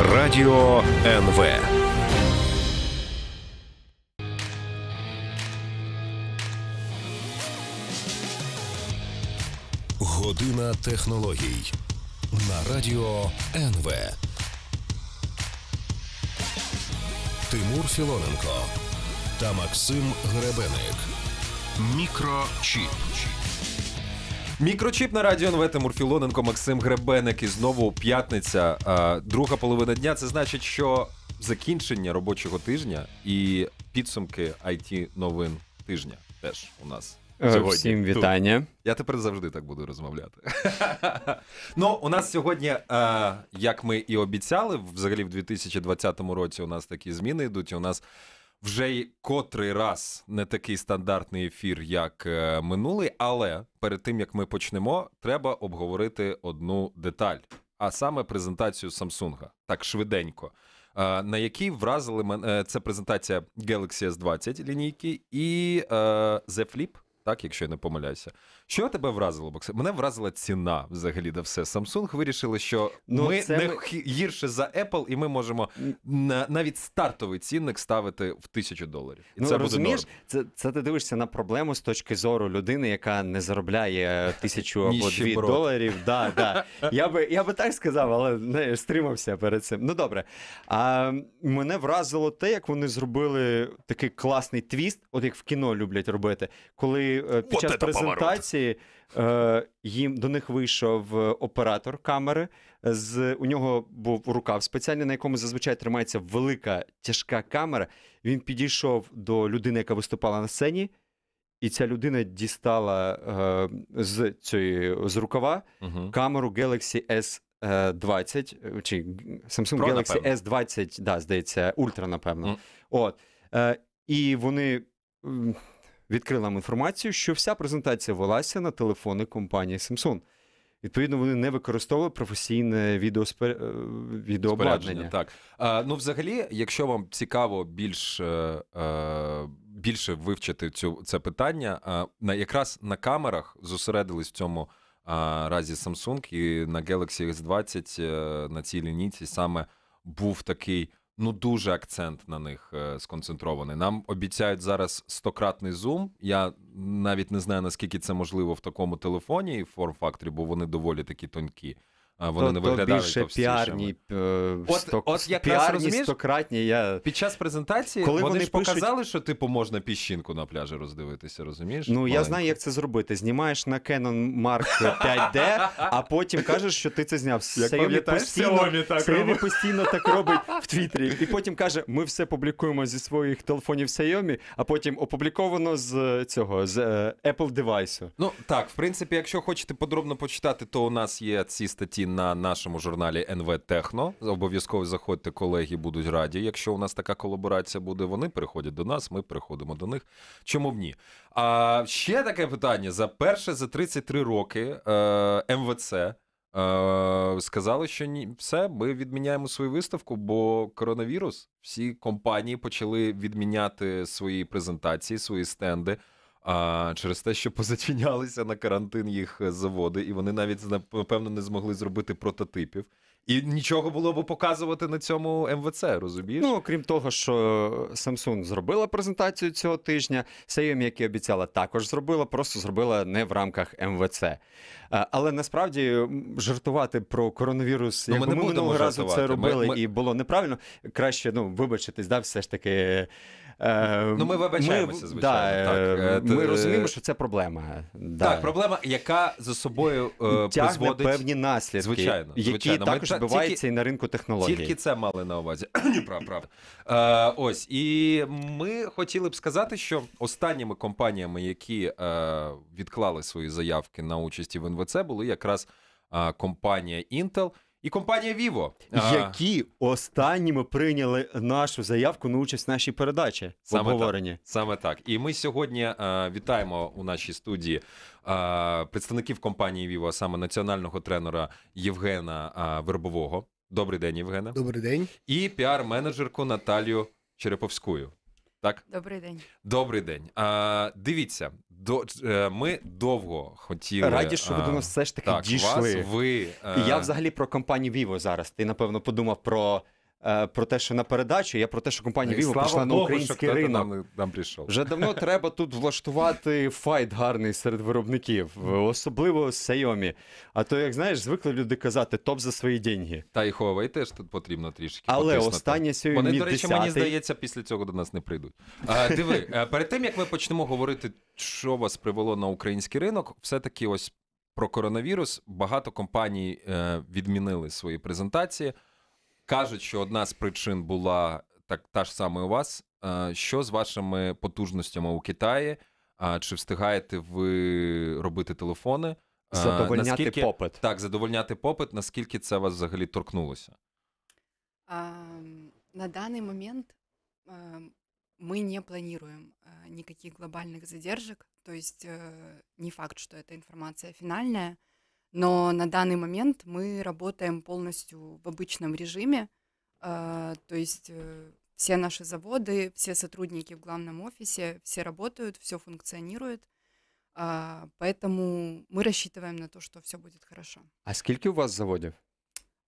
Радіо НВ. Година технологій на Радіо НВ. Тимур Філоненко та Максим Гребеник. Мікрочіп. Мікрочіп на радіо НВ Мурфілоненко Максим Гребенек І знову п'ятниця, друга половина дня. Це значить, що закінчення робочого тижня і підсумки it новин тижня теж у нас. Е, сьогодні. Всім вітання. Тут. Я тепер завжди так буду розмовляти. Ну, у нас сьогодні, е, як ми і обіцяли, взагалі в 2020 році у нас такі зміни йдуть. У нас вже й котрий раз не такий стандартний ефір, як е, минулий. Але перед тим як ми почнемо, треба обговорити одну деталь, а саме презентацію Samsung, так швиденько. Е, на якій вразили мене це презентація Galaxy S20 лінійки і The е, Flip, так якщо я не помиляюся. Що тебе вразило, Боксе? Мене вразила ціна взагалі да все. Samsung вирішили, що ну, ми це... не гірше за Apple, і ми можемо навіть стартовий цінник ставити в тисячу доларів. І ну, це розумієш, буде норм. Це, це ти дивишся на проблему з точки зору людини, яка не заробляє тисячу або дві доларів. Да, да. Я би я би так сказав, але не стримався перед цим. Ну добре. А мене вразило те, як вони зробили такий класний твіст, от як в кіно люблять робити, коли е, під час презентації трансляції е, їм до них вийшов е, оператор камери. З У нього був рукав спеціальний, на якому зазвичай тримається велика тяжка камера. Він підійшов до людини, яка виступала на сцені, і ця людина дістала е, з цієї з рукава угу. камеру Galaxy S. 20 е, чи Samsung Pro, Galaxy S20, да, здається, Ультра, напевно. Mm. От. Е, І вони відкрив нам інформацію, що вся презентація велася на телефони компанії Samsung. Відповідно, вони не використовували професійне відеоспер... Е, відеообладнання. Так а, ну, взагалі, якщо вам цікаво більш е, е, більше вивчити цю це питання, на якраз на камерах зосередились в цьому разі Samsung і на Galaxy S20 на цій лінійці саме був такий ну дуже акцент на них е, сконцентрований. Нам обіцяють зараз стократний зум. Я навіть не знаю наскільки це можливо в такому телефоні і форм-факторі, бо вони доволі такі тонкі вони то, не виглядали. То більше піарні е, сто, от, от піарні стократні. Я... Під час презентації Коли вони, вони ж показали, що типу можна піщинку на пляжі роздивитися, розумієш? Ну Маленько. я знаю, як це зробити. Знімаєш на Canon Mark 5D, а потім кажеш, що ти це зняв. Як постійно, так постійно так робить в Твіттері. І потім каже: ми все публікуємо зі своїх телефонів Xiaomi, а потім опубліковано з цього з е, Apple девайсу. Ну так, в принципі, якщо хочете подробно почитати, то у нас є ці статті на нашому журналі НВ Техно. Обов'язково заходьте, колеги будуть раді. Якщо у нас така колаборація буде, вони приходять до нас, ми приходимо до них. Чому б ні? А ще таке питання: за перше за 33 роки е, МВЦ. Е, сказали, що ні, все, ми відміняємо свою виставку, бо коронавірус всі компанії почали відміняти свої презентації, свої стенди. А через те, що позачинялися на карантин їх е, заводи, і вони навіть напевно не змогли зробити прототипів. І нічого було би показувати на цьому МВЦ, ем розумієш? Ну крім того, що Samsung зробила презентацію цього тижня, Seum, як і обіцяла, також зробила, просто зробила не в рамках МВЦ. Ем е, але насправді жартувати про коронавірус, ну, як ми, ми минулого разу це робили ми, ми... і було неправильно. Краще ну вибачитись, да, все ж таки Ем, ну, ми вибачаємося, ми, звичайно. Да, так, ем, е, Ми розуміємо, що це проблема. Да. Так, проблема, яка за собою е, Тягне призводить... певні наслідки, звичайно, які звичайно. також відбуваються і на ринку технологій. Тільки це мали на увазі. Прав, прав. Е, Ось, і ми хотіли б сказати, що останніми компаніями, які е, відклали свої заявки на участь в НВЦ, були якраз е, компанія Intel – і компанія Vivo, які останніми прийняли нашу заявку на участь в нашій передачі саме обговоренні. Так, саме так. І ми сьогодні е, вітаємо у нашій студії е, представників компанії Vivo, саме національного тренера Євгена е, Вербового. Добрий день, Євгена. Добрий день. І піар-менеджерку Наталію Череповську. Так, добрий день. Добрий день. А, Дивіться, до е, ми довго хотіли раді, що ви до нас все ж таки так, дійшли. Вас, ви, І Я е, взагалі про компанію Vivo зараз. Ти напевно подумав про Е, про те, що на передачу, я про те, що компанія Vivo ну, прийшла на український ринок. Нам, нам прийшов. Вже давно треба тут влаштувати файт гарний серед виробників, особливо з Xiaomi. А то, як знаєш, звикли люди казати топ за свої деньги. Та й Huawei теж тут потрібно трішки. Але останнє сьогодні, Вони, до речі, 10-й. мені здається, після цього до нас не прийдуть. А, Диви, е, перед тим як ми почнемо говорити, що вас привело на український ринок, все-таки ось. Про коронавірус багато компаній е, відмінили свої презентації. Кажуть, що одна з причин була так та ж саме у вас. Що з вашими потужностями у Китаї? А чи встигаєте ви робити телефони? Задовольняти наскільки, попит. Так, задовольняти попит, наскільки це вас взагалі торкнулося? А, на даний момент Ми не плануємо ніяких глобальних задержек. тобто есть э, не факт, що эта інформація фінальна. Но на данный момент мы работаем полностью в обычном режиме, то есть э, все наши заводы, все сотрудники в главном офисе, все работают, все функционирует. Поэтому мы рассчитываем на то, что все будет хорошо. А скільки у вас заводів?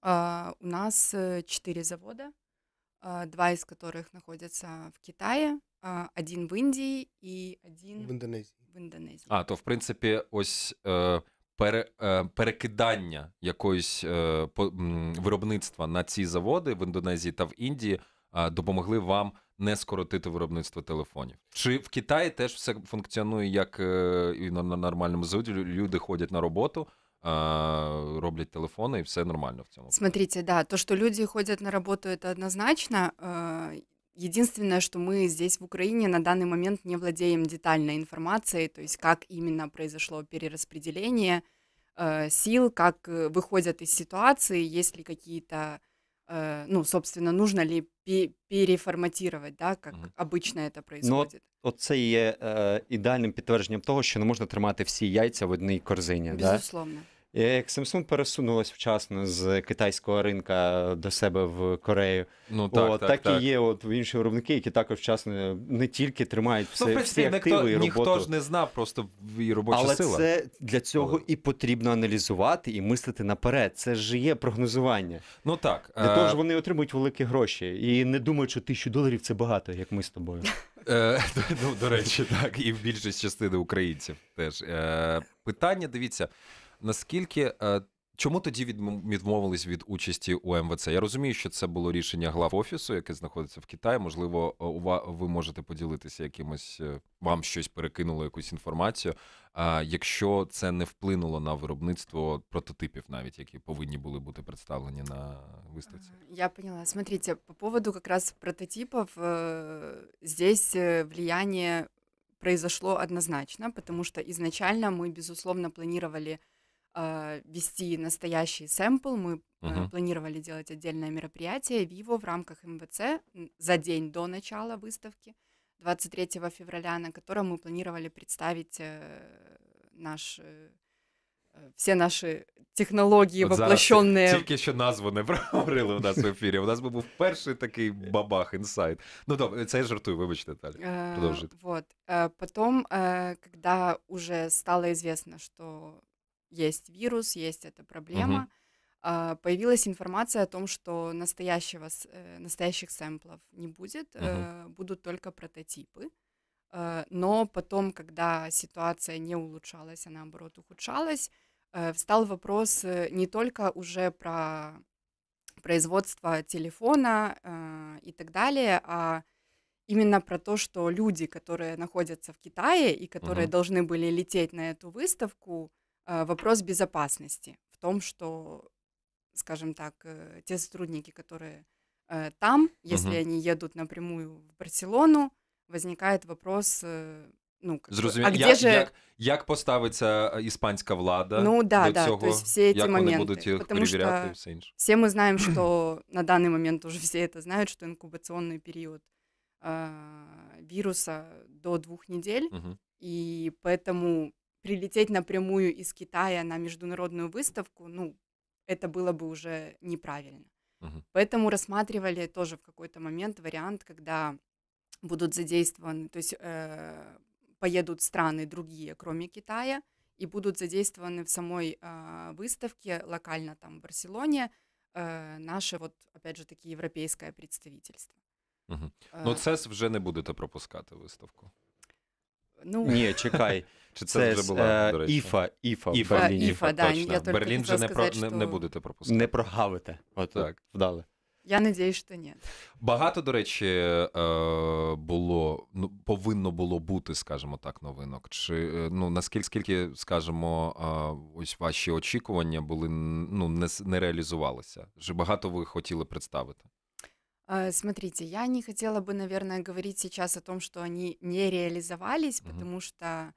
У нас э, четыре завода, два из которых находятся в Китае, один в Индии и один в Индонезии. В Індонезії. А, то в принципе ось. Э, пере, е, перекидання якоїсь е, по, м, виробництва на ці заводи в Індонезії та в Індії е, допомогли вам не скоротити виробництво телефонів. Чи в Китаї теж все функціонує як е, і на, на нормальному заводі? Люди ходять на роботу. роблять телефони, і все нормально в цьому? Смотрите, да, то, що люди ходять на роботу это однозначно. Единственное, что мы здесь в Украине на данный момент не владеем детальной информацией, то есть как именно произошло перераспределение э, сил, как э, выходят из ситуации, есть ли какие-то, э, ну, собственно, нужно ли переформатировать, да, как mm. обычно это ну, происходит. Ну, от це є е, э, ідеальним підтвердженням того, что не можна тримати всі яйця в одной корзине. Безусловно. Да? Як Samsung пересунулась вчасно з китайського ринка до себе в Корею, ну так, О, так, так, так і є. От інші виробники, які також вчасно не тільки тримають все, ну, всі активи ніхто, і роботу. ніхто ж не знав, просто і робоча Але сила. Але це для цього Але. і потрібно аналізувати і мислити наперед. Це ж є прогнозування. Ну так для а... того ж е, вони отримують великі гроші і не думають, що тисячу доларів це багато, як ми з тобою. Е, до речі, так і в більшості частини українців теж е, питання. Дивіться. Наскільки е, чому тоді відмовились від участі у МВЦ? Я розумію, що це було рішення глав офісу, яке знаходиться в Китаї. Можливо, е, ви можете поділитися якимось е, вам щось перекинуло, якусь інформацію. А якщо це не вплинуло на виробництво прототипів, навіть які повинні були бути представлені на виставці? Я поняла. Смотрите, по поводу якраз раз э, здесь э, влияние произошло однозначно, потому что изначально мы, безусловно, планировали А, вести настоящий сэмпл. Мы угу. планировали делать отдельное мероприятие Vivo в рамках МВЦ за день до начала выставки 23 февраля, на котором мы планировали представить наши э, наш э, э все наші технології От воплощені. Зараз тільки що назву проговорили у нас в ефірі. У нас був перший такий бабах, інсайт. Ну добре, це я жартую, вибачте, Наталья. Э, Продовжуйте. Вот. Потом, когда уже стало известно, что есть вирус, есть эта проблема. Угу. появилась информация о том, что настоящего, э, настоящих сэмплов не будет, угу. будут только прототипы. Э, но потом, когда ситуация не улучшалась, а наоборот ухудшалась, встал вопрос не только уже про производство телефона и так далее, а именно про то, что люди, которые находятся в Китае и которые угу. должны были лететь на эту выставку, Э, вопрос безопасности в том, что, скажем так, э, те сотрудники, которые э, там, если угу. они едут напрямую в Барселону, возникает вопрос ну, Зрозумі... а где як, же... як, як поставиться іспанська влада ну, да, да, цього, то есть все эти як моменты, вони будуть Потому перевіряти все мы знаем, что на данный момент уже все это знают, что инкубационный период э, віруса до двух недель, угу. і поэтому прилететь напрямую из Китая на международную выставку, ну, это было бы уже неправильно. Угу. Поэтому рассматривали тоже в какой-то момент вариант, когда будут задействованы, то есть э, поедут страны другие, кроме Китая, и будут задействованы в самой э, выставке локально там в Барселоне э, наше вот опять же таки европейское представительство. Угу. Ну, э. ЦЕС вже не будете пропускати виставку. Ну ні, чекай. Чи це, це вже була е, до речі? Іфа, іфа, іфа, Берлін, іфа, да, точно. Я Берлін вже не сказать, про не, не будете пропускати. Не прогавите. От так вдали. Я надіюсь, що ні. Багато, до речі, е, було ну повинно було бути, скажімо так, новинок. Чи е, ну наскільки скільки, скажімо, ось ваші очікування були ну не не реалізувалися? Чи багато ви хотіли представити? Э, смотрите, я не хотела бы, наверное, говорить сейчас о том, что они не реализовались, Мгм. потому что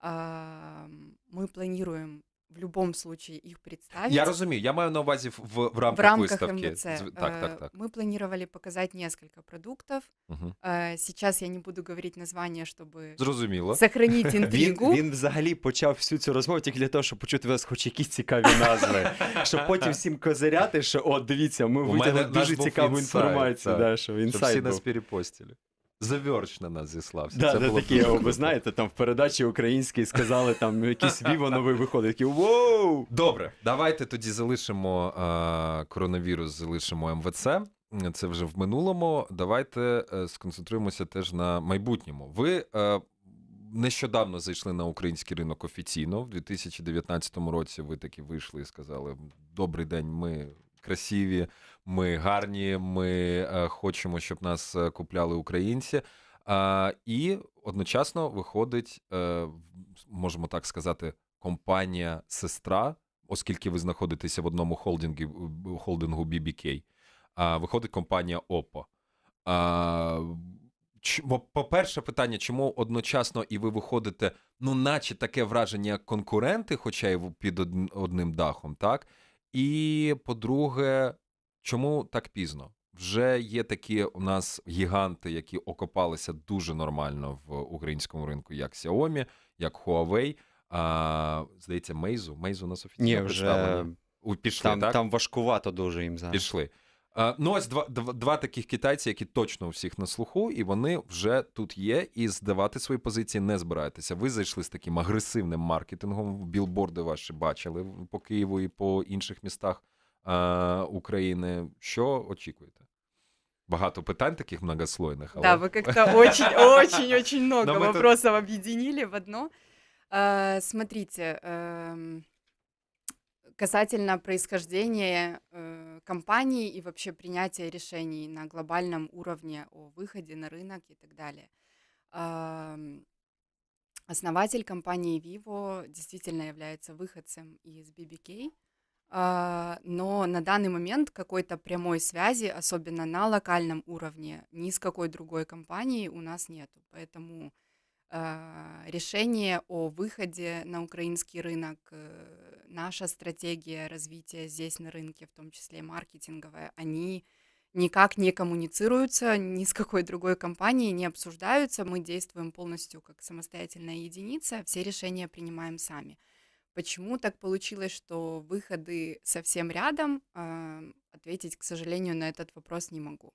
а, мы планируем в любому случае их представить. Я разумею, я маю на увазе в, в рамках, в рамках выставки. МВЦ. Так, так, э, так. Мы планировали показать несколько продуктов. Угу. Сейчас я не буду говорить названня, чтобы Зрозуміло. сохранить інтригу. Він, він взагалі почав всю цю розмову тільки для того, щоб почути у вас хоч якісь цікаві назви, щоб потім всім козиряти, що от дивіться, ми витягли дуже цікаву інформацію, Щоб всі нас перепостили. The на нас зіслався. Да, це да, було такі, дуже... Ви знаєте, там в передачі українській сказали, там якісь Віво новий виходить. Такі, Воу! Добре, давайте тоді залишимо а, е, коронавірус, залишимо МВЦ. Це вже в минулому. Давайте е, сконцентруємося теж на майбутньому. Ви. А, е, Нещодавно зайшли на український ринок офіційно в 2019 році. Ви таки вийшли і сказали: Добрий день, ми красиві, ми гарні, ми е, хочемо, щоб нас е, купляли українці. І одночасно виходить, е, можемо так сказати, компанія сестра, оскільки ви знаходитеся в одному холдингу холдингу BBK, виходить компанія Oppo. По-перше, питання, чому одночасно і ви виходите, ну, наче таке враження як конкуренти, хоча й під одним дахом, так? І по-друге, чому так пізно? Вже є такі у нас гіганти, які окопалися дуже нормально в українському ринку, як Xiaomi, як Huawei. А, Здається, Meizu. Meizu у нас офіційно Ні, вже... Пішли, там так? там важкувато дуже їм зараз. Пішли. Е, ну, ось два, два два, таких китайці, які точно у всіх на слуху, і вони вже тут є. І здавати свої позиції не збираєтеся. Ви зайшли з таким агресивним маркетингом. Білборди ваші бачили по Києву і по інших містах а, е, України. Що очікуєте? Багато питань таких многослойних, Але... Да, вы как-то очень-очень-очень ну, много вопросов объединили в одно. Э, смотрите, касательно происхождения э, компаний и вообще принятия решений на глобальном уровне о выходе на рынок и так далее. Э, основатель компании Vivo действительно является выходцем из BBK, э, а, но на данный момент какой-то прямой связи, особенно на локальном уровне, ни с какой другой компанией у нас нет, Поэтому а, решение о выходе на украинский рынок э, наша стратегия развития здесь на рынке, в том числе маркетинговая, они никак не коммуницируются ни с какой другой компанией, не обсуждаются. Мы действуем полностью как самостоятельная единица, все решения принимаем сами. Почему так получилось, что выходы совсем рядом? А, ответить, к сожалению, на этот вопрос не могу.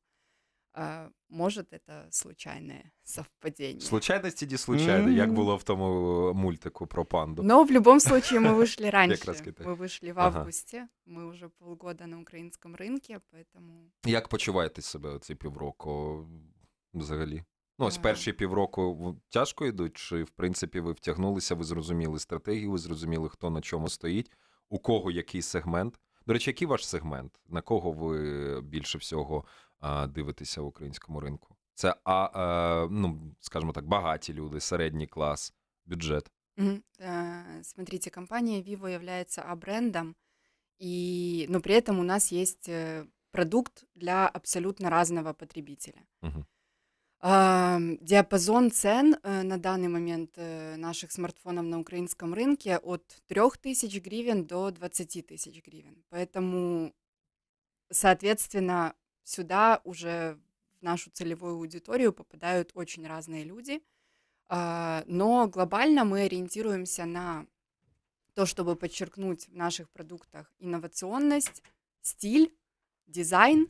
Може, це случайне совпадіння. Случайність іди случайно, mm-hmm. як було в тому э, мультику про панду. Ну, в будь-якому випадку ми вийшли раніше. Ми вийшли в августі, ага. ми вже полгода на українському ринку, поэтому... Як почуваєте себе ці півроку взагалі? Ну, ось перші півроку тяжко йдуть, чи в принципі ви втягнулися, ви зрозуміли стратегію, ви зрозуміли, хто на чому стоїть, у кого який сегмент. До речі, який ваш сегмент? На кого ви більше всього дивитися в українському ринку. Це а е, ну скажімо так, багаті люди, середній клас, бюджет. Э, смотрите, компанія Vivo является А-брендом, і но при этом у нас є э, продукт для абсолютно разного потребителя. Uh-huh. цен э, на даний момент наших смартфонов на українському ринку від 3 тисяч гривень до 20 тисяч гривень. Поэтому, соответственно, сюда уже в нашу целевую аудиторию попадают очень разные люди, а, но глобально мы ориентируемся на то, чтобы подчеркнуть в наших продуктах инновационность, стиль, дизайн.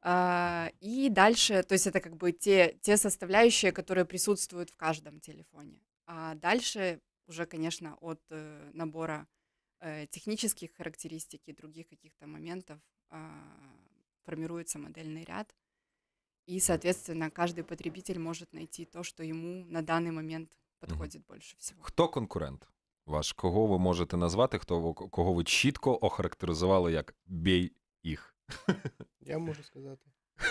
А, и дальше, то есть это как бы те, те составляющие, которые присутствуют в каждом телефоне. А дальше уже, конечно, от э, набора э, технических характеристик и других каких-то моментов а, формируется модельный ряд. И, соответственно, каждый потребитель может найти то, що йому на даний момент підходить угу. більше всього. Хто конкурент? Ваш кого ви можете назвати? Хто кого ви чітко охарактеризували як бій їх? Я можу сказати.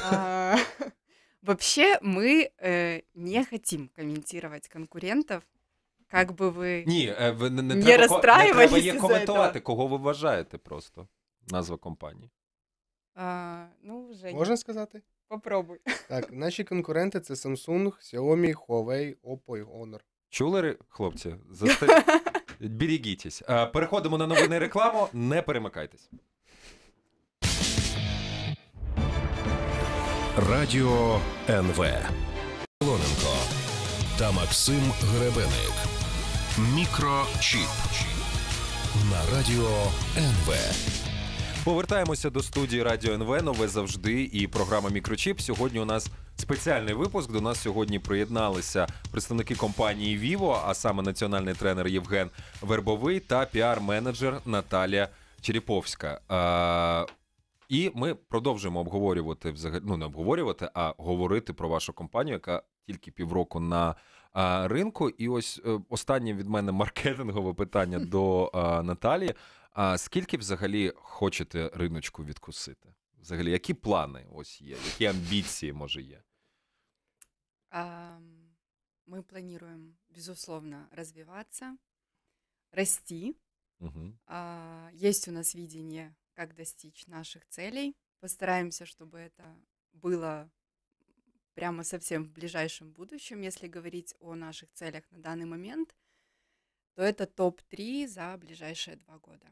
А, вообще мы э, не хотим комментировать конкурентов. Как бы вы Ні, е, ви не, не, не треба, не треба є коментувати, кого ви вважаєте просто назва компанії. А, ну, вже Можна сказати? Попробуй. Так, наші конкуренти це Samsung, Xiaomi, Huawei, Oppo і Honor. Чули, хлопці? Заста... Берегітесь. Переходимо на новини рекламу. Не перемикайтесь. Радіо НВ. Лоненко та Максим Гребеник. Мікрочіп на радіо НВ. Повертаємося до студії Радіо НВ. Нове завжди і програма Мікрочіп. Сьогодні у нас спеціальний випуск. До нас сьогодні приєдналися представники компанії Віво, а саме національний тренер Євген Вербовий та піар-менеджер Наталія Череповська. І ми продовжуємо обговорювати взагалі ну не обговорювати, а говорити про вашу компанію, яка тільки півроку на ринку. І ось е, останнє від мене маркетингове питання до а, Наталії. А скільки взагалі хочете риночку відкусити? Взагалі, які плани ось є, які амбіції може є? Мы планируем, безусловно, развиваться, расти. Угу. А, есть у нас видение, как достичь наших целей. Постараемся, чтобы это было прямо совсем в ближайшем будущем. Если говорить о наших целях на данный момент, то это топ-3 за ближайшие два года.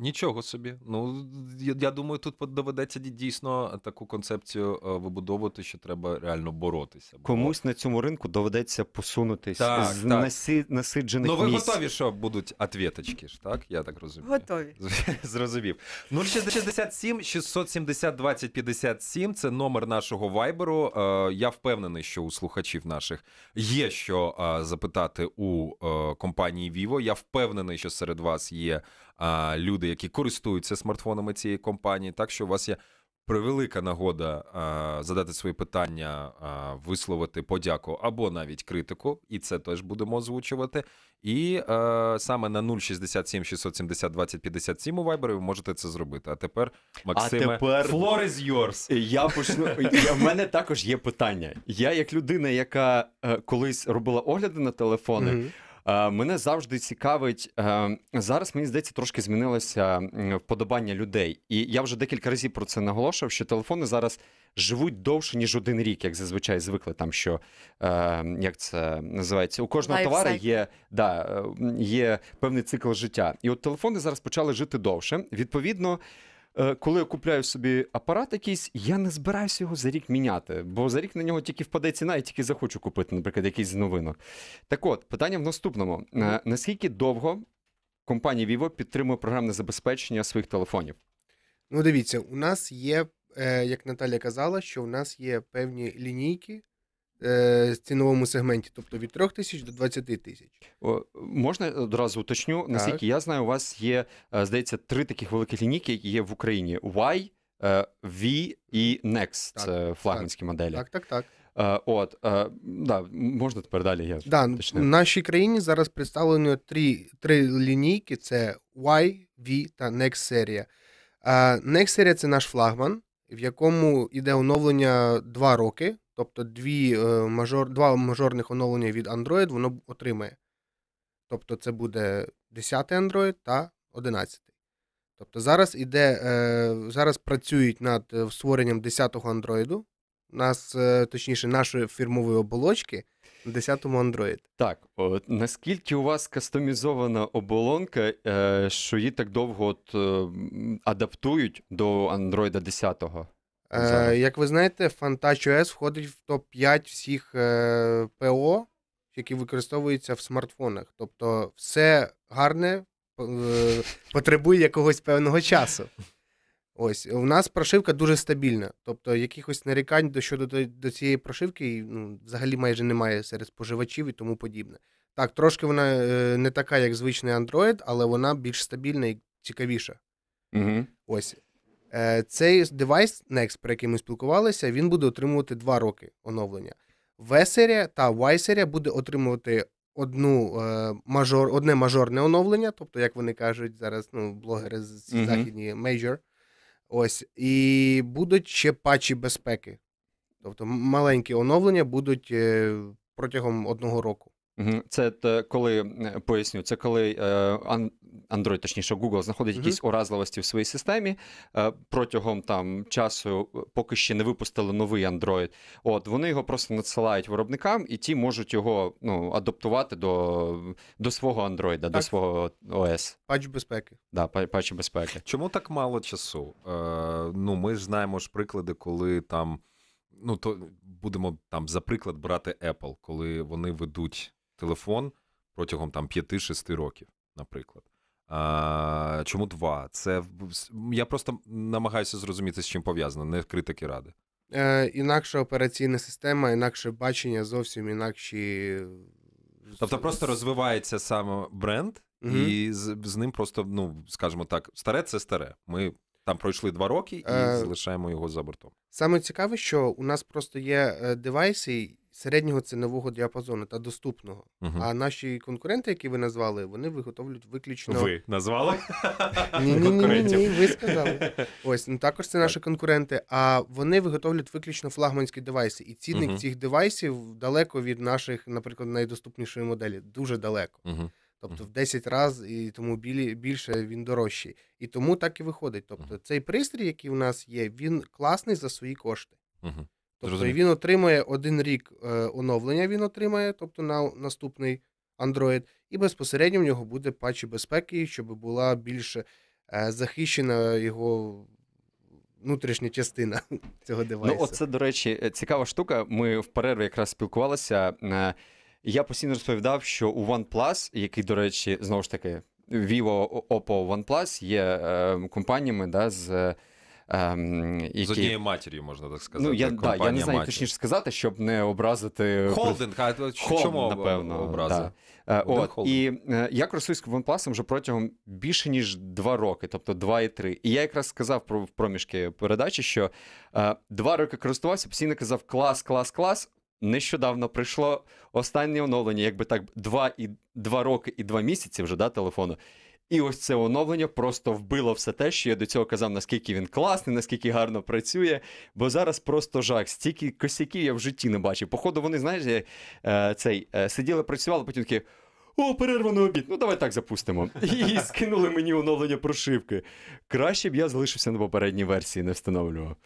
Нічого собі. Ну я, я думаю, тут доведеться дійсно таку концепцію е, вибудовувати, що треба реально боротися. Бо... Комусь на цьому ринку доведеться посунутись так, з так. Насі... насиджених. Ну ви місць. готові, що будуть отвіточки ж, так? Я так розумію. Готові. Зрозумів. 067 670 20 57 це номер нашого вайберу. Е, я впевнений, що у слухачів наших є що е, запитати у компанії Vivo. Я впевнений, що серед вас є а, люди, які користуються смартфонами цієї компанії. Так що у вас є превелика нагода а, задати свої питання, а, висловити подяку або навіть критику, і це теж будемо озвучувати. І а, саме на 067 670 20 57 у Viber ви можете це зробити. А тепер Максиме, а тепер... floor is yours. Я почну. Я, в мене також є питання. Я як людина, яка е, колись робила огляди на телефони. Mm-hmm. Е, мене завжди цікавить е, зараз. Мені здається, трошки змінилося вподобання людей, і я вже декілька разів про це наголошував, що телефони зараз живуть довше ніж один рік, як зазвичай звикли. Там що е, як це називається у кожного товара є да, є певний цикл життя, і от телефони зараз почали жити довше. Відповідно. Е, коли я купляю собі апарат якийсь, я не збираюся його за рік міняти, бо за рік на нього тільки впаде ціна, і тільки захочу купити, наприклад, якийсь з новинок. Так от, питання в наступному: е, наскільки довго компанія Vivo підтримує програмне забезпечення своїх телефонів? Ну, дивіться, у нас є, е, як Наталя казала, що у нас є певні лінійки Е, ціновому сегменті, тобто від 3 тисяч до 20 тисяч. Можна одразу уточню, так. наскільки я знаю, у вас є, е, здається, три таких великих лінійки, які є в Україні: Y, е, V і Next. Так, це флагманські так, моделі. Так, так, так. От, да, Можна тепер далі. я да, В нашій країні зараз представлено три три лінійки: це Y, V та Next серія. Next серія це наш флагман, в якому йде оновлення 2 роки. Тобто дві, е, мажор, два мажорних оновлення від Android воно отримає. Тобто це буде 10 Android та 11. Тобто зараз іде, е, зараз працюють над е, створенням 10-го Android, нас, точніше, нашої фірмової оболочки на 10-му Android. Так, от, наскільки у вас кастомізована оболонка, що її так довго от, ем, адаптують до Android 10-го? Е, Як ви знаєте, Fantach OS входить в топ-5 всіх е, ПО, які використовуються в смартфонах. Тобто, все гарне е, потребує якогось певного часу. Ось у нас прошивка дуже стабільна. Тобто, якихось нарікань до щодо до, до цієї прошивки ну, взагалі майже немає серед споживачів і тому подібне. Так, трошки вона е, не така, як звичний Android, але вона більш стабільна і цікавіша. Угу. Ось. Е, цей девайс Next, про який ми спілкувалися, він буде отримувати два роки оновлення. V-серія та Y-серія буде отримувати одну е, мажор, одне мажорне оновлення, тобто, як вони кажуть, зараз ну, блогери з mm-hmm. західні major. Ось, і будуть ще патчі безпеки. Тобто маленькі оновлення будуть е, протягом одного року. Це коли поясню, це коли е, Android, точніше Google знаходить угу. якісь уразливості в своїй системі е, протягом там часу, е, поки ще не випустили новий Android. От вони його просто надсилають виробникам, і ті можуть його ну, адаптувати до до свого Android, так. до свого ОС. Патч безпеки. Да, патч безпеки. Чому так мало часу? Е, Ну ми ж знаємо ж приклади, коли там. Ну, то будемо там за приклад брати Apple, коли вони ведуть телефон протягом там 5-6 років, наприклад. А, Чому два? Це я просто намагаюся зрозуміти, з чим пов'язано, не критики ради. Е, Інакша операційна система, інакше бачення, зовсім інакші. Тобто просто розвивається сам бренд, угу. і з, з ним просто, ну скажімо так, старе це старе. Ми там пройшли два роки і е, залишаємо його за бортом. Саме цікаве, що у нас просто є е, девайси, середнього цінового діапазону та доступного. Угу. А наші конкуренти, які ви назвали, вони виготовлюють виключно. Ви назвали? Ні, ні, ні, ні, ви сказали. Ось ну також це наші конкуренти. А вони виготовлюють виключно флагманські девайси. І цінник цих девайсів далеко від наших, наприклад, найдоступнішої моделі. Дуже далеко. Угу. Тобто в 10 разів і тому більше він дорожчий. І тому так і виходить. Тобто, цей пристрій, який у нас є, він класний за свої кошти. Угу. Тобто він отримує один рік е, оновлення, він отримає, тобто на наступний Android, і безпосередньо в нього буде патчі безпеки, щоб була більш е, захищена його. Внутрішня частина цього девайсу. Ну, оце, до речі, е, цікава штука. Ми в перерві якраз спілкувалися. Е, я постійно розповідав, що у OnePlus, який, до речі, знову ж таки, Vivo, Oppo, OnePlus є е, компаніями, да, з Ем, які... З однією матір'ю, можна так сказати. Ну, Я да, я не знаю, точніше сказати, щоб не образити. Холдинг, а чому напевно, образи? Да. Е, от, і е, я користуюсь OnePlus вже протягом більше, ніж два роки, тобто 2 і 3. І я якраз сказав про в проміжки передачі, що е, два роки користувався, постійно казав клас, клас, клас. Нещодавно прийшло останнє оновлення, якби так, 2 і 2 роки і 2 місяці вже да, телефону. І ось це оновлення просто вбило все те, що я до цього казав, наскільки він класний, наскільки гарно працює. Бо зараз просто жах. Стільки косяків я в житті не бачив. Походу, вони, знаєш, е, цей е, сиділи, працювали, потім такі. О, перервано обід! Ну давай так запустимо. І скинули мені оновлення прошивки. Краще б я залишився на попередній версії, не встановлював.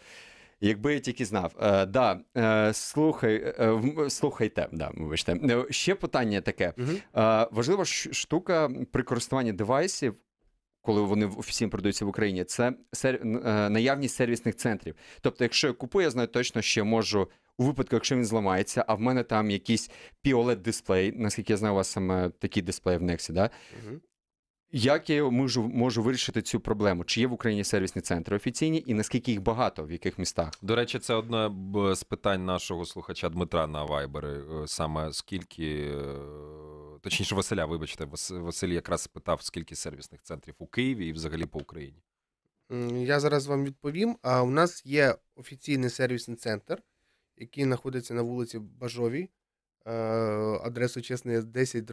Якби я тільки знав. Е, да, е, слухай, е, слухайте, да, вибачте. Е, ще питання таке. Е, важлива штука при користуванні девайсів. Коли вони офіційно продаються в Україні, це сер... Е, наявність сервісних центрів. Тобто, якщо я купую, я знаю точно, що можу у випадку, якщо він зламається, а в мене там якийсь піолет дисплей наскільки я знаю, у вас саме такі дисплеї в Nexi, да? Угу. Як я можу можу вирішити цю проблему? Чи є в Україні сервісні центри офіційні, і наскільки їх багато, в яких містах? До речі, це одне з питань нашого слухача Дмитра на Вайбери. Е, саме скільки, е, точніше, Василя, вибачте, Василь якраз питав, скільки сервісних центрів у Києві і взагалі по Україні? Я зараз вам відповім. А у нас є офіційний сервісний центр, який знаходиться на вулиці Бажовій, е, адресу чесно, 10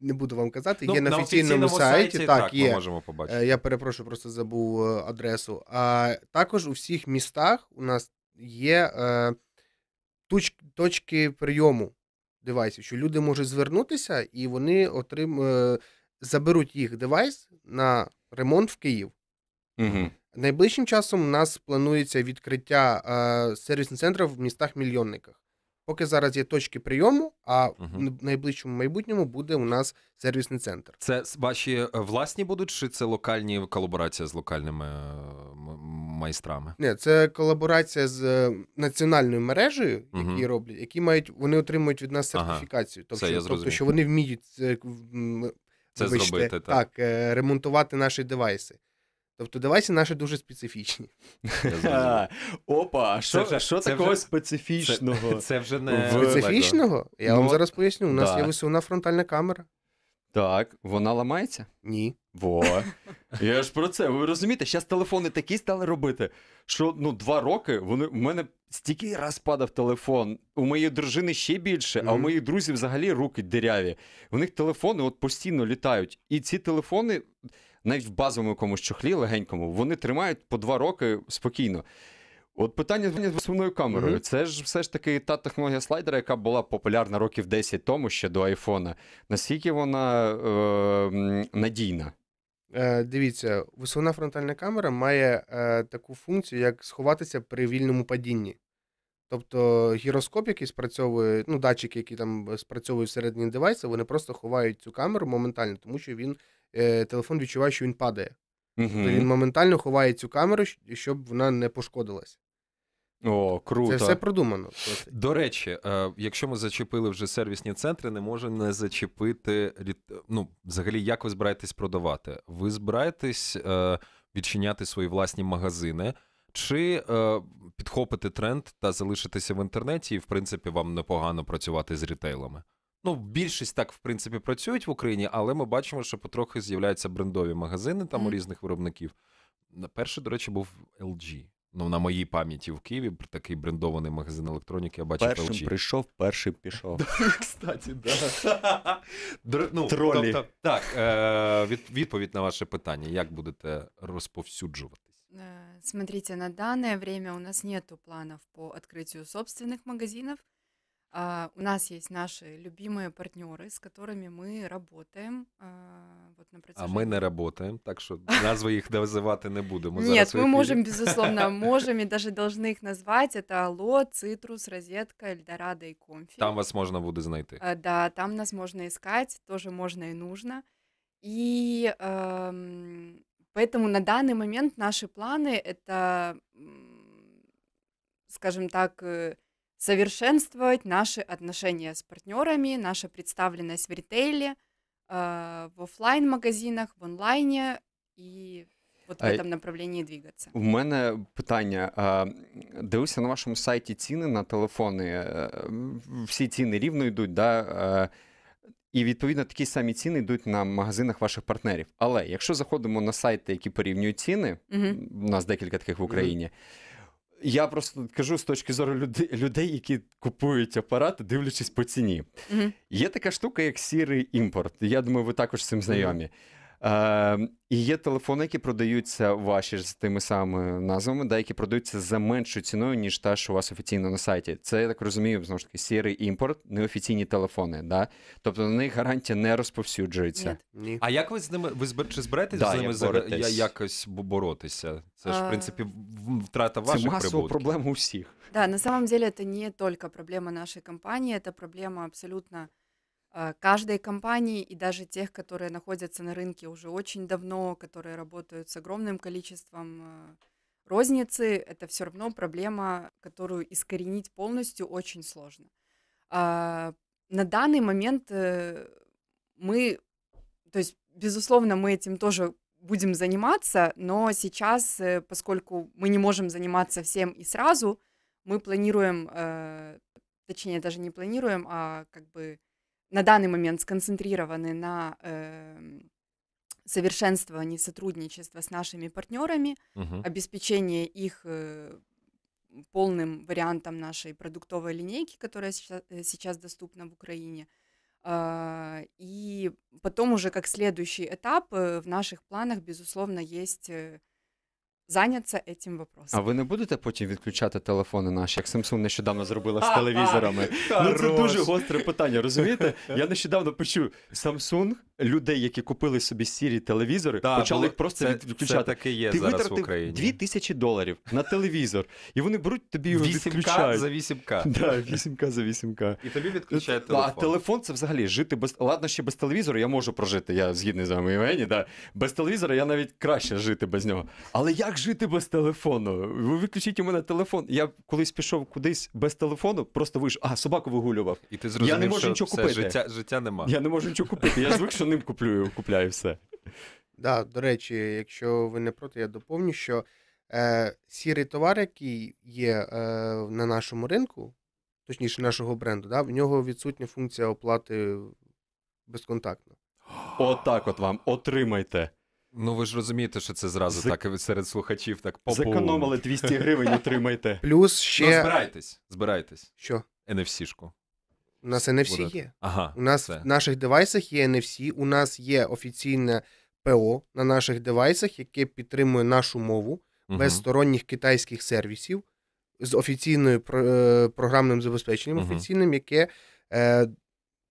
не буду вам казати, ну, є на, на офіційному сайті. сайті так, так, є. Ми можемо побачити. Е, я перепрошую, просто забув е, адресу. А також у всіх містах у нас є е, туч, точки прийому девайсів, що люди можуть звернутися і вони отрим, е, заберуть їх девайс на ремонт в Київ. Угу. Найближчим часом у нас планується відкриття е, сервісних центрів в містах-мільйонниках. Поки зараз є точки прийому, а угу. в найближчому майбутньому буде у нас сервісний центр. Це ваші е, власні будуть чи це локальні колаборація з локальними майстрами? Ні, це колаборація з е, національною мережею, які угу. роблять, які мають вони отримують від нас сертифікацію. Ага. Тобто, тобто, що вони вміють це, це вибачте, зробити так. так, е, ремонтувати наші девайси. Тобто девайси наші дуже специфічні. А, опа, а що це, що це такого вже... специфічного? Це, це вже не специфічного? Я ну, вам зараз поясню. У нас да. є висувна фронтальна камера. Так, вона ламається? Ні. Во. Я ж про це. Ви розумієте, зараз телефони такі стали робити, що ну два роки вони у мене стільки раз падав телефон, у моєї дружини ще більше, mm-hmm. а у моїх друзів взагалі руки диряві. У них телефони от постійно літають. І ці телефони навіть в базовому якомусь чохлі легенькому, вони тримають по два роки спокійно. От питання з основною камерою. Mm-hmm. Це ж все ж таки та технологія слайдера, яка була популярна років 10 тому ще до айфона. Наскільки вона е, надійна? Е, Дивіться, висувна фронтальна камера має е, таку функцію, як сховатися при вільному падінні. Тобто гіроскоп, який спрацьовує, ну, датчики, які там е, спрацьовують всередині девайса, вони просто ховають цю камеру моментально, тому що він Е, телефон відчуває, що він падає. Угу. Він моментально ховає цю камеру, щоб вона не пошкодилась. О, круто. Це все продумано. До речі, е, якщо ми зачепили вже сервісні центри, не може не зачепити ну, взагалі, як ви збираєтесь продавати? Ви збираєтесь е, відчиняти свої власні магазини, чи підхопити тренд та залишитися в інтернеті, і в принципі вам непогано працювати з рітейлами? Ну, більшість так в принципі працюють в Україні, але ми бачимо, що потрохи з'являються брендові магазини там mm. у різних виробників. Перший, до речі, був LG. Ну, на моїй пам'яті в Києві такий брендований магазин електроніки, я бачив Першим LG. прийшов, перший пішов. Кстати, да. ну, Тролі. Тобто, так, е, відповідь на ваше питання: як будете розповсюджуватись? Е, смотрите, на данное время у нас нет планів по открытию собственних магазинів. А, у нас есть наши любимые партнеры, с которыми мы работаем. А, вот на протяжении... а мы не работаем, так що назви їх називати не будем. Нет, мы можем безусловно, можем и даже должны их назвать. Это Алло, Цитрус, Розетка, Эльдорадо и Комфи. Там вас можно будет найти. А, да, там нас можно искать, тоже можно и нужно. И э, поэтому на данный момент наши планы это, скажем так, э, совершенствовать наши отношения с партнерами, наша представленность в ритейле, в офлайн магазинах в онлайне і от в цьому направленні двигатися. У мене питання. Дивився на вашому сайті ціни на телефони. Е, всі ціни рівно йдуть, да? Е, і відповідно такі самі ціни йдуть на магазинах ваших партнерів. Але якщо заходимо на сайти, які порівнюють ціни, угу. у нас декілька таких в Україні. Угу. Я просто кажу з точки зору людей, людей які купують апарати, дивлячись по ціні. Mm-hmm. Є така штука, як сірий імпорт. Я думаю, ви також з цим знайомі. Mm-hmm. Ем, і є телефони, які продаються ваші з тими самими назвами, да, які продаються за меншою ціною, ніж та, що у вас офіційно на сайті. Це я так розумію, знову ж таки, сірий імпорт, неофіційні телефони. Да? Тобто на них гарантія не розповсюджується. Ні. А як ви з ними ви зб... чи зберетесь да, з ними як я, якось боротися? Це ж в принципі втрата ваших Це масова проблема у всіх. Да, на самом деле это не только проблема нашої компанії, це проблема абсолютно Э, каждой компании и даже тех, которые находятся на рынке уже очень давно, которые работают с огромным количеством э, розницы, это все равно проблема, которую искоренить полностью очень сложно. А, на данный момент э, мы, то есть, безусловно, мы этим тоже будем заниматься, но сейчас, поскольку мы не можем заниматься всем и сразу, мы планируем, точнее, даже не планируем, а как бы на данный момент сконцентрированы на э, совершенствовании сотрудничества с нашими партнерами, угу. обеспечении их э, полным вариантом нашей продуктовой линейки, которая сейчас, э, сейчас доступна в Украине. Э, и потом уже как следующий этап э, в наших планах, безусловно, есть... Э, зайняться цим вопросом. А ви не будете потім відключати телефони наші, як Samsung нещодавно зробила з телевізорами? Ну це дуже гостре питання. Розумієте? Я нещодавно почув Samsung людей, які купили собі сірі телевізори, да, почали було, їх просто це, відключати. Це таке є Ти зараз в Україні. 2 тисячі доларів на телевізор, і вони беруть тобі його 8К відключають. за 8К. Да, 8К за 8К. І тобі відключають телефон. А телефон це взагалі жити без. Ладно, ще без телевізору я можу прожити. Я згідний з вами імені, да. Без телевізора я навіть краще жити без нього. Але як жити без телефону? Ви відключіть у мене телефон. Я колись пішов кудись без телефону, просто вийшов, а собаку вигулював. І ти зрозумів, я не можу що нічого купити. Життя, життя нема. Я не можу нічого купити. Я звик, що що ним куплю, купляю все. Да, До речі, якщо ви не проти, я доповню, що е, сірий товар, який є е, на нашому ринку, точніше нашого бренду, да, в нього відсутня функція оплати безконтактно. Отак от, вам отримайте. Ну ви ж розумієте, що це зразу З... так серед слухачів так попу. Зекономили 200 гривень, отримайте. Плюс ще. Ну, збирайтесь, збирайтесь. Що? NFC-шку. У нас не всі є. Ага, У нас все. в наших девайсах є не всі. у нас є офіційне ПО на наших девайсах, яке підтримує нашу мову угу. без сторонніх китайських сервісів з офіційною е, програмним забезпеченням, угу. офіційним, яке. Е,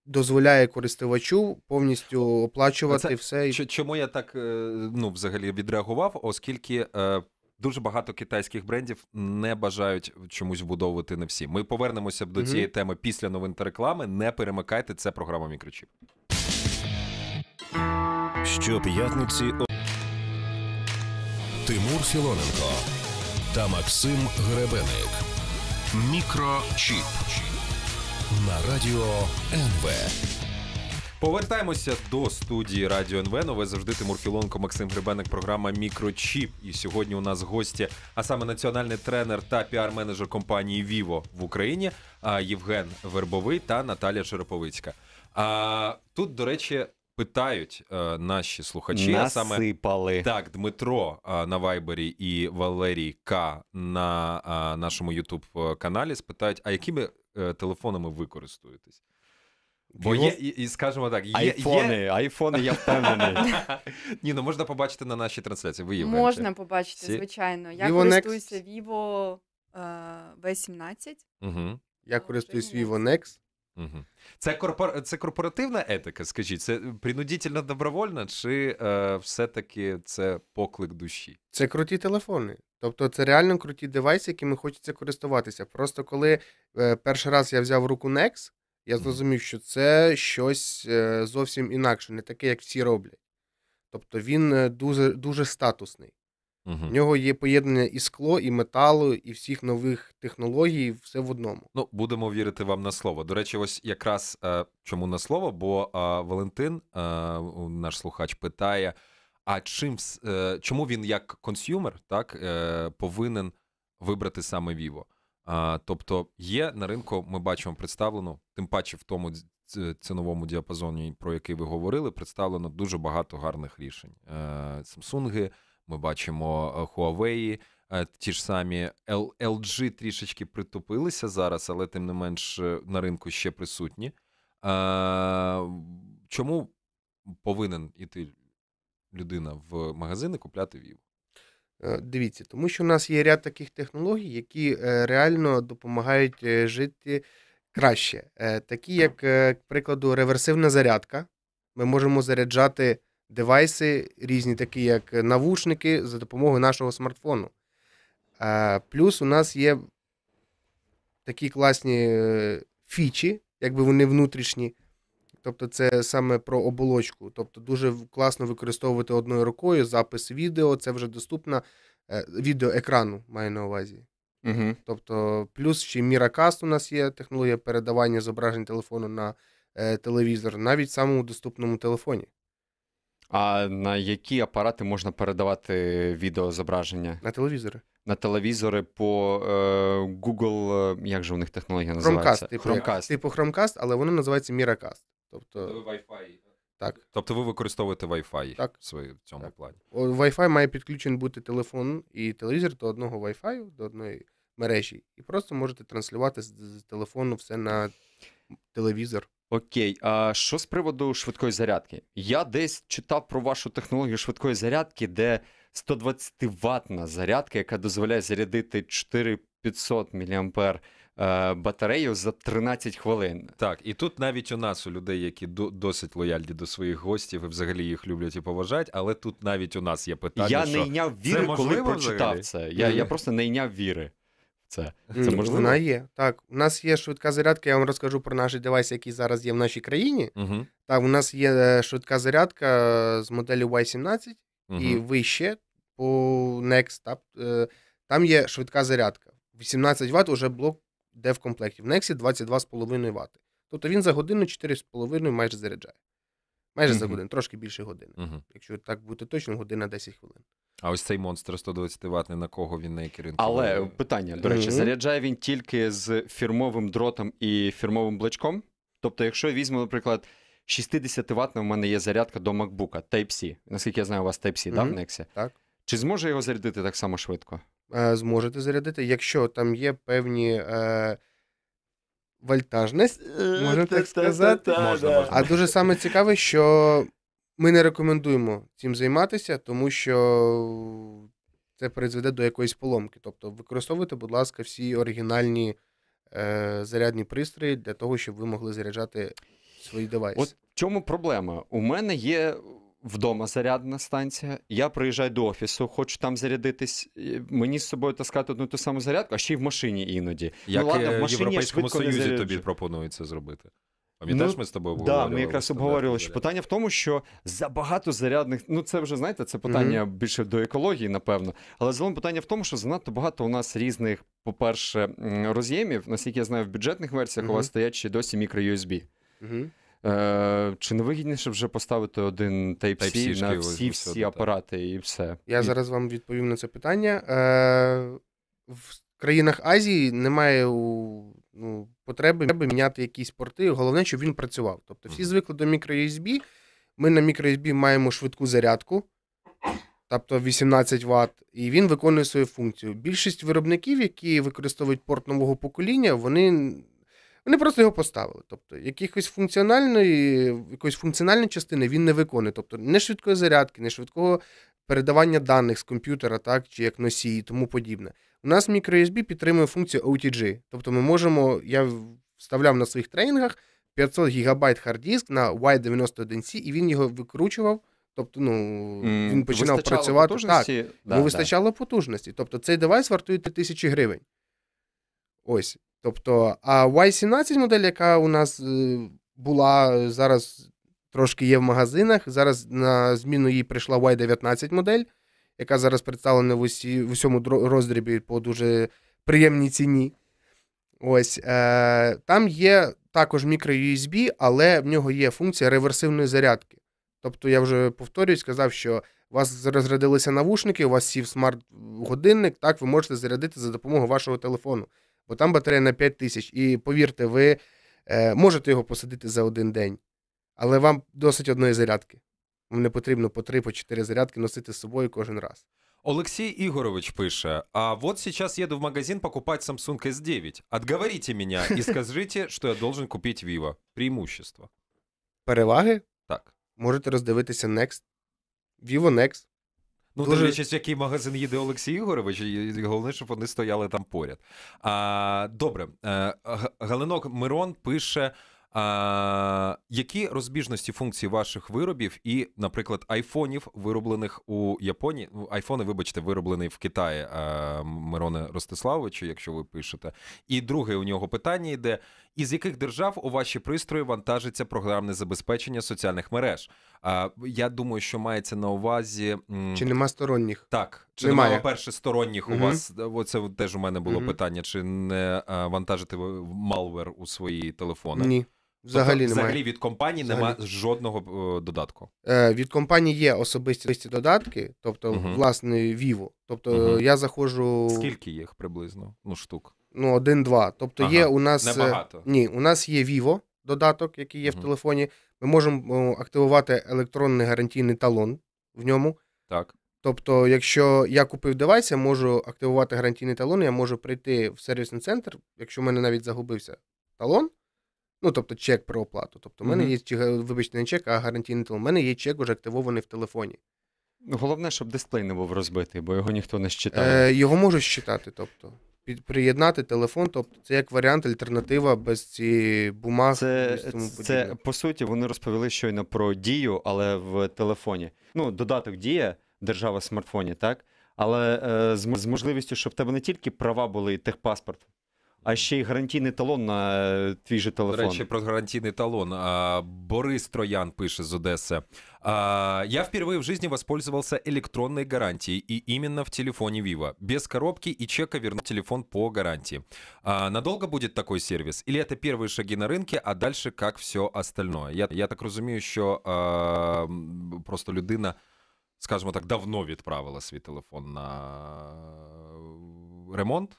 Дозволяє користувачу повністю оплачувати Це, все. Чому я так е, ну, взагалі відреагував? Оскільки е, дуже багато китайських брендів не бажають чомусь вбудовувати не всі. Ми повернемося до цієї теми після новин та реклами. Не перемикайте це програма мікрочіп. Щоп'ятниці о... Тимур Філоненко та Максим Гребеник. Мікрочіп на радіо НВ. Повертаємося до студії Радіо НВ. Нове ну, завжди Тимур Філонко, Максим Грибенник, програма Мікрочіп. І сьогодні у нас гості, а саме національний тренер та піар-менеджер компанії Віво в Україні Євген Вербовий та Наталія Череповицька. А тут, до речі, питають е, наші слухачі Насипали. а саме так, Дмитро на Вайбері і Валерій К на нашому Ютуб каналі. Спитають: а якими е, телефонами ви користуєтесь? Бо є, і, і скажемо так, є, айфони, є... айфони, я впевнений. Ні, ну можна побачити на нашій трансляції. Ви Можна побачити, звичайно. Я Vivo користуюся Vivo е, v 17 Угу. Я користуюсь Vivo Nex. Угу. Це корпор... це корпоративна етика, скажіть, це принудительно добровольна, чи е, все-таки це поклик душі? Це круті телефони. Тобто це реально круті девайси, якими хочеться користуватися. Просто коли е, перший раз я взяв руку Nex, я зрозумів, що це щось е, зовсім інакше, не таке, як всі роблять. Тобто він е, дуже дуже статусний. Угу. В нього є поєднання і скло, і металу, і всіх нових технологій, все в одному. Ну, будемо вірити вам на слово. До речі, ось якраз е, чому на слово? Бо Валентин, наш слухач, питає: а чим чому він як консюмер так повинен вибрати саме Vivo? А, Тобто є на ринку, ми бачимо представлено, тим паче в тому ціновому діапазоні, про який ви говорили, представлено дуже багато гарних рішень. Е, Самсунги, ми бачимо е, Huawei, е, ті ж самі LG трішечки притупилися зараз, але тим не менш на ринку ще присутні. Чому повинен іти людина в магазини купляти Vivo? Е, дивіться, тому що в нас є ряд таких технологій, які е, реально допомагають е, жити краще. Такі, як, к прикладу, реверсивна зарядка. Ми можемо заряджати девайси, різні, такі як навушники, за допомогою нашого смартфону. Плюс у нас є такі класні фічі, якби вони внутрішні, Тобто, це саме про оболочку. Тобто, дуже класно використовувати одною рукою запис відео, це вже доступно е, відеоекрану, маю на увазі. Угу. Тобто, плюс ще Miracast у нас є технологія передавання зображень телефону на е, телевізор, навіть в самому доступному телефоні. А на які апарати можна передавати відеозображення? На телевізори. На телевізори по е, Google, е, як же у них технологія називається? Chromecast, типу Chromecast. Типу Chromecast, але воно називається Miracast. Тобто, тобто Wi-Fi. Так. Тобто ви використовуєте Wi-Fi так. в цьому так. плані? Wi-Fi має підключений бути телефон і телевізор до одного Wi-Fi, до одної мережі. І просто можете транслювати з, з телефону все на телевізор. Окей, а що з приводу швидкої зарядки? Я десь читав про вашу технологію швидкої зарядки, де 120 ватна зарядка, яка дозволяє зарядити 4500 мА е, батарею за 13 хвилин. Так, і тут навіть у нас, у людей, які досить лояльні до своїх гостів і взагалі їх люблять і поважають, але тут навіть у нас є питання. Я що не йняв віри, коли прочитав взагалі? це. Я, Я просто не йняв віри. Це це можливо? Вона є. Так, у нас є швидка зарядка, я вам розкажу про наші девайси, які зараз є в нашій країні. Угу. Так, у нас є е, швидка зарядка з моделі Y17 угу. і вище по Next. Tab. Е, там є швидка зарядка. 18 Вт уже блок де в комплекті. В Nexі 22,5 Вт. Тобто він за годину 4,5 майже заряджає. Майже mm-hmm. за годину, трошки більше години. Mm-hmm. Якщо так бути точно, година 10 хвилин. А ось цей монстр 120 ватний на кого він на які ринку? Але питання, до речі, mm-hmm. заряджає він тільки з фірмовим дротом і фірмовим блачком. Тобто, якщо я візьму, наприклад, 60 ватна в мене є зарядка до MacBook Type-C. Наскільки я знаю, у вас Type-C, mm-hmm. да, в Nexi? Так. Чи зможе його зарядити так само швидко? Е, зможете зарядити, якщо там є певні. Е... Вольтажність, е, можна так сказати. Можна, можна. А дуже саме цікаве, що ми не рекомендуємо цим займатися, тому що це призведе до якоїсь поломки. Тобто, використовуйте, будь ласка, всі оригінальні е, зарядні пристрої для того, щоб ви могли заряджати свої девайси. От в чому проблема? У мене є. Вдома зарядна станція. Я приїжджаю до офісу, хочу там зарядитись. Мені з собою таскати одну ту саму зарядку, а ще й в машині іноді. Ну Як ну, ладно, в е, машині Європейському Союзі тобі пропонується зробити. Пам'ятаєш, ну, ми з тобою обговорювали? Да, ми якраз обговорювали, що питання в тому, що забагато зарядних. Ну це вже знаєте, це питання mm-hmm. більше до екології, напевно. Але загалом питання в тому, що занадто багато у нас різних, по-перше, роз'ємів. Наскільки я знаю, в бюджетних версіях mm-hmm. у вас стоять ще досі мікро-USB. Mm-hmm. Е, Чи не вигідніше вже поставити один Type-C Type-C на всі всі апарати і все? Я зараз вам відповім на це питання. Е, В країнах Азії немає у ну, потреби міняти якісь порти. Головне, щоб він працював. Тобто, всі звикли до мікро Ми на мікро маємо швидку зарядку, тобто 18 Вт, і він виконує свою функцію. Більшість виробників, які використовують порт нового покоління, вони. Вони просто його поставили. Тобто, якихось функціональної, якоїсь функціональної частини він не виконує. Тобто не швидкої зарядки, не швидкого передавання даних з комп'ютера, так, чи як носії і тому подібне. У нас microUSB підтримує функцію OTG. Тобто ми можемо, я вставляв на своїх тренінгах 500 ГБ хард на Y91C, і він його викручував. Тобто, ну він починав працювати потужності? так. Да, йому вистачало да. потужності. Тобто цей девайс вартує 3000 гривень. Ось. Тобто, а Y17 модель, яка у нас е, була зараз трошки є в магазинах. Зараз на зміну їй прийшла Y19 модель яка зараз представлена в усі, в усьому роздрібі по дуже приємній ціні. Ось е, там є також мікро-USB, але в нього є функція реверсивної зарядки. Тобто, я вже повторюю, сказав, що у вас розрядилися навушники, у вас сів смарт-годинник, так ви можете зарядити за допомогою вашого телефону, бо там батарея на 5000. І повірте, ви е, можете його посадити за один день, але вам досить одної зарядки не потрібно по три, по чотири зарядки носити з собою кожен раз. Олексій Ігорович пише, а вот сейчас еду в магазин покупать Samsung S9. Отговорите меня и скажите, что я должен купить Vivo. Преимущество. Переваги? Так. Можете роздивитися Next. Vivo Next. Ну, Дуже... дивлячись, в який магазин їде Олексій Ігорович, головне, щоб вони стояли там поряд. А, Добре. Е, Галинок Мирон пише. А, Які розбіжності функцій ваших виробів і, наприклад, айфонів, вироблених у Японії? Ну, айфони, вибачте, вироблений в Китаї а, Мироне Ростиславовичу, якщо ви пишете. І друге у нього питання йде: із яких держав у ваші пристрої вантажиться програмне забезпечення соціальних мереж? А, Я думаю, що мається на увазі чи нема сторонніх? Так, чи немає, немає перше сторонніх угу. у вас? Е, оце теж у мене було угу. питання: чи не е, вантажити ви малвер у свої телефони? Ні. Тобто взагалі тобто, Взагалі від компанії взагалі. немає жодного е, додатку. Е, Від компанії є особисті додатки, тобто uh власне Vivo. Тобто uh я заходжу. Скільки їх приблизно? Ну, штук? Ну, один-два. Тобто ага. є у нас е, Небагато. Ні, у нас є Vivo додаток, який є uh в телефоні. Ми можемо активувати електронний гарантійний талон в ньому. Так. Тобто, якщо я купив девайс, я можу активувати гарантійний талон, я можу прийти в сервісний центр, якщо в мене навіть загубився талон. Ну, тобто, чек про оплату. Тобто, в мене є чи, е, вибачте, не чек, а гарантійний телефон. У мене є чек уже активований в телефоні. Ну, головне, щоб дисплей не був розбитий, бо його ніхто не щитає. Е, Його можуть щитати, тобто. Під, приєднати телефон, тобто це як варіант, альтернатива без цієї бумаги. Це, тому це по суті вони розповіли щойно про дію, але в телефоні. Ну, додаток дія, держава в смартфоні, так? Але е, з можливістю, щоб в тебе не тільки права були і техпаспорт а ще й гарантійний талон на е, твій же телефон. До речі, про гарантійний талон. Борис Троян пише з Одеси. Я впервые в жизни воспользовался электронной гарантией и именно в телефоне Vivo. Без коробки и чека верну телефон по гарантии. Надолго будет такой сервис? Или это первые шаги на рынке, а дальше как все остальное? Я я так розумію, що е, просто людина, скажімо так, давно відправила свій телефон на э, ремонт.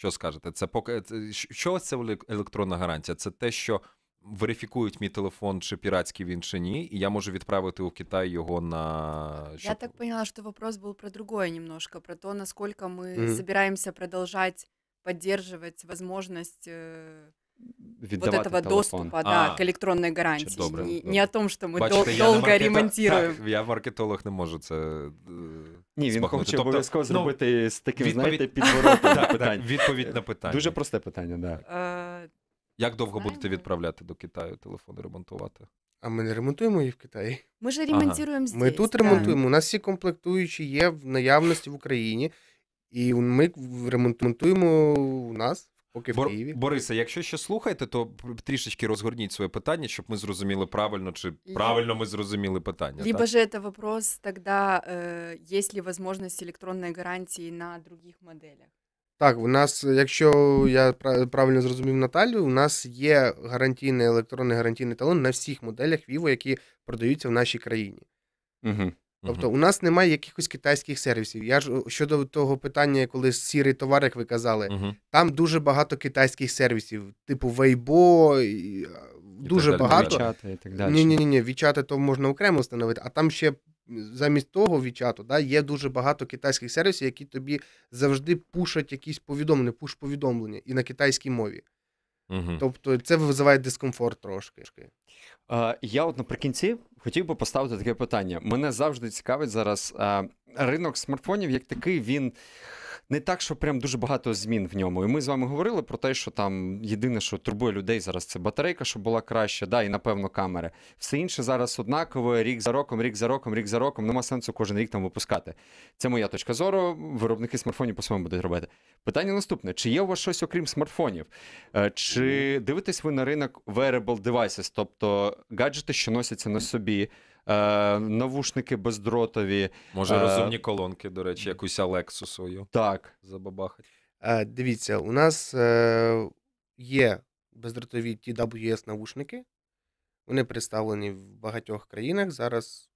Що скажете? Це поки це що ось це електронна гарантія? Це те, що верифікують мій телефон, чи піратський він чи ні, і я можу відправити у Китай його на Щоб... я так поняла, що вопрос був про другое немножко, про те, наскільки ми mm-hmm. собираємося продовжати підтримувати можливість э, вот этого телефон. доступа да, к електронній гарантії. Добре, не, добре. не о том, що ми Бачите, дол довго маркета... ремонтуємо. Так, я маркетолог не можу це. Э, Ні, він хоче тобто, обов'язково ну, зробити ну, з таким, відповідь... знаєте, підворотом Відповідь на питання. Дуже просте питання, так. Да. Е, Як довго Знаємо. будете відправляти до Китаю телефони ремонтувати? А ми не ремонтуємо їх в Китаї. Ми ж ремонтуємо ага. здесь. Ми тут так. ремонтуємо. У нас всі комплектуючі є в наявності в Україні, і ми ремонтуємо у нас Поки Бор... в Києві. Борисе, якщо ще слухаєте, то трішечки розгорніть своє питання, щоб ми зрозуміли правильно, чи правильно ми зрозуміли питання. Либо так? же это вопрос тоді э, есть ли возможность электронной гарантии на других моделях? Так, у нас, якщо я правильно зрозумів Наталю, у нас є гарантійний електронний гарантійний талон на всіх моделях Vivo, які продаються в нашій країні. Угу. Тобто у нас немає якихось китайських сервісів. Я ж е, щодо того питання, коли сірий товар, як ви казали, uh-huh. там дуже багато китайських сервісів, типу Вейбо, дуже так багато. Вічати і так далі. Ні, ні, ні, вічати то можна окремо встановити, а там ще замість того вічату да, є дуже багато китайських сервісів, які тобі завжди пушать якісь повідомлення, пуш-повідомлення і на китайській мові. Угу. Тобто це визиває дискомфорт трошки. Е, я от наприкінці хотів би поставити таке питання. Мене завжди цікавить зараз е, ринок смартфонів, як такий він не так, що прям дуже багато змін в ньому. І ми з вами говорили про те, що там єдине, що турбує людей зараз, це батарейка, щоб була краща, да, і напевно камери. Все інше зараз однаково. рік за роком, рік за роком, рік за роком. Нема сенсу кожен рік там випускати. Це моя точка зору. Виробники смартфонів по-своєму будуть робити. Питання наступне: чи є у вас щось окрім смартфонів? Е, чи дивитесь ви на ринок wearable devices, тобто гаджети, що носяться на собі? е, навушники бездротові. Може, е, розумні колонки, до речі, якусь Алексу свою. Так. Забабахать. Е, Дивіться, у нас е, є бездротові TWS навушники. Вони представлені в багатьох країнах. Зараз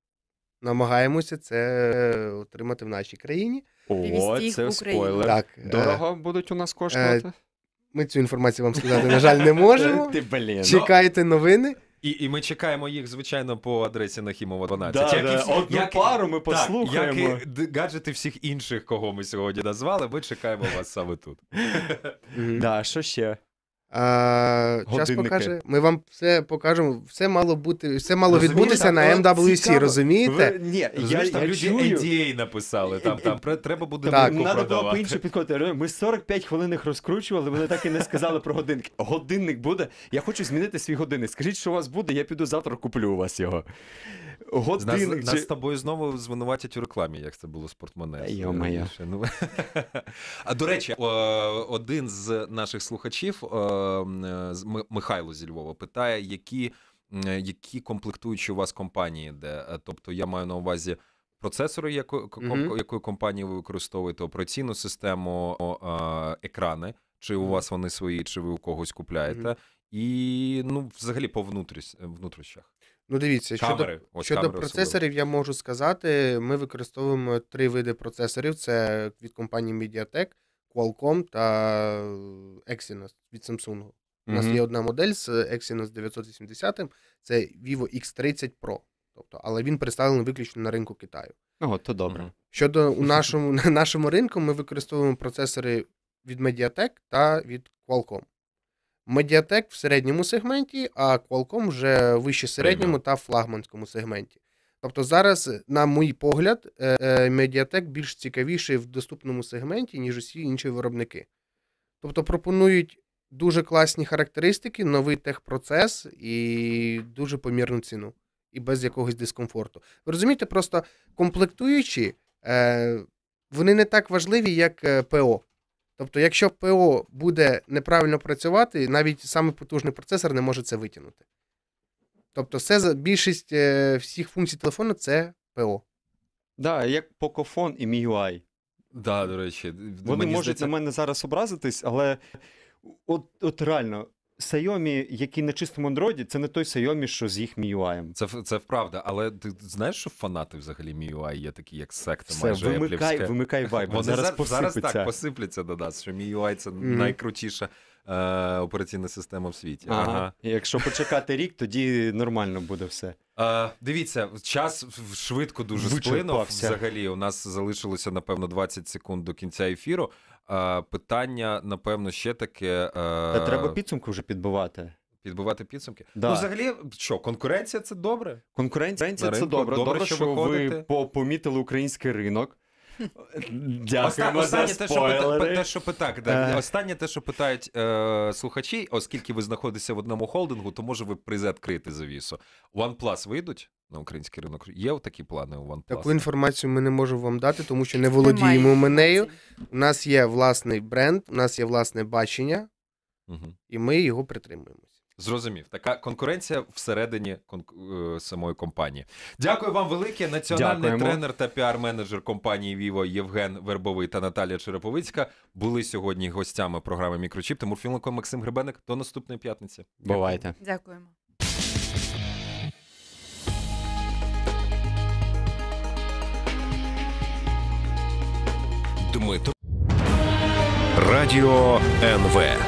намагаємося це отримати в нашій країні. О, це спойлер. Так, е, Дорого будуть у нас е, коштувати. Ми цю інформацію вам сказати, на жаль, не можемо. Ти, блін. Ну. Чекайте новини. І і ми чекаємо їх, звичайно, по адресі Нахімова 12. Да, як да. І Одну як, пару ми послухаємо. Так, як і гаджети всіх інших, кого ми сьогодні назвали, ми чекаємо вас саме тут. Да, Що ще? А, Час покаже. Ми вам все покажемо. Все мало бути, все мало відбутися на MWC, розумієте? Ви, ні, Розумієш, я, там я люди чую. NDA написали. Там там треба буде Так. думку Надо було по іншому підходити. Ми 45 хвилин розкручували, вони так і не сказали про годинки. Годинник буде. Я хочу змінити свій годинник. Скажіть, що у вас буде, я піду завтра куплю у вас його годинник. Нас, чи... нас з тобою знову звинуватять у рекламі, як це було з портмоне. Ну. А до речі, один з наших слухачів, Михайло зі Львова, питає, які які комплектуючі у вас компанії де. Е, тобто я маю на увазі. Процесори, якою mm-hmm. якої компанії ви використовуєте, операційну систему, екрани, чи у вас вони свої, чи ви у когось купляєте, і ну, взагалі по внутрішнях. Ну, дивіться, камери. щодо Ось щодо процесорів, особливо. я можу сказати, ми використовуємо три види процесорів: це від компанії MediaTek, Qualcomm та Exynos від Samsung. Mm-hmm. У нас є одна модель з Exynos 980, це Vivo X30 Pro. Тобто, але він представлений виключно на ринку Китаю. Ну, Ого, то добре. Щодо у нашому на нашому ринку, ми використовуємо процесори від MediaTek та від Qualcomm. Mediatek в середньому сегменті, а Qualcomm вже вище середньому та флагманському сегменті. Тобто зараз, на мій погляд, Mediatek е, е, більш цікавіший в доступному сегменті, ніж усі інші виробники. Тобто пропонують дуже класні характеристики, новий техпроцес і дуже помірну ціну, і без якогось дискомфорту. Ви розумієте, просто комплектуючі, е, вони не так важливі, як ПО. Тобто, якщо ПО буде неправильно працювати, навіть саме потужний процесор не може це витягнути. Тобто, все, більшість е, всіх функцій телефону це ПО. Да, як Покофон і MIUI. Да, до речі, вони можуть на мене зараз образитись, але от, от реально Сайомі, які на чистому андроїді, це не той Сайомі, що з їх MIUI. Це це правда, але ти знаєш, що фанати взагалі MIUI є такі, як секта Все, майже вимикай, вимикай вайб. Вони зараз зараз так посипляться до нас, що MIUI це mm. найкрутіша е, операційна система в світі. Ага. ага. Якщо почекати рік, тоді нормально буде все. Е, дивіться, час швидко дуже сплинув. Взагалі, у нас залишилося напевно 20 секунд до кінця ефіру. Питання, напевно, ще таке. Та е, треба підсумку вже підбивати. Підбивати підсумки. Да. Ну, взагалі, що конкуренція це добре? Конкуренція, конкуренція це добре. Добре, добре що, що ви помітили український ринок. Дякуємо Останнє за те, що спойлери. те, що питак, да. Е. Останнє те, що питають е, слухачі, оскільки ви знаходитеся в одному холдингу, то може ви призадкрити завісу. OnePlus вийдуть на український ринок? Є такі плани у OnePlus? Таку інформацію ми не можемо вам дати, тому що не володіємо ми нею. У нас є власний бренд, у нас є власне бачення, Мгм. і ми його притримуємось. Зрозумів, така конкуренція всередині конк е, самої компанії. Дякую вам велике. Національний Дякуємо. тренер та піар-менеджер компанії Vivo Євген Вербовий та Наталія Череповицька були сьогодні гостями програми Мікрочіп. Тимур Філенко, Максим Гребеник. До наступної п'ятниці. Бувайте. Дякуємо. Дмитро Радіо НВ.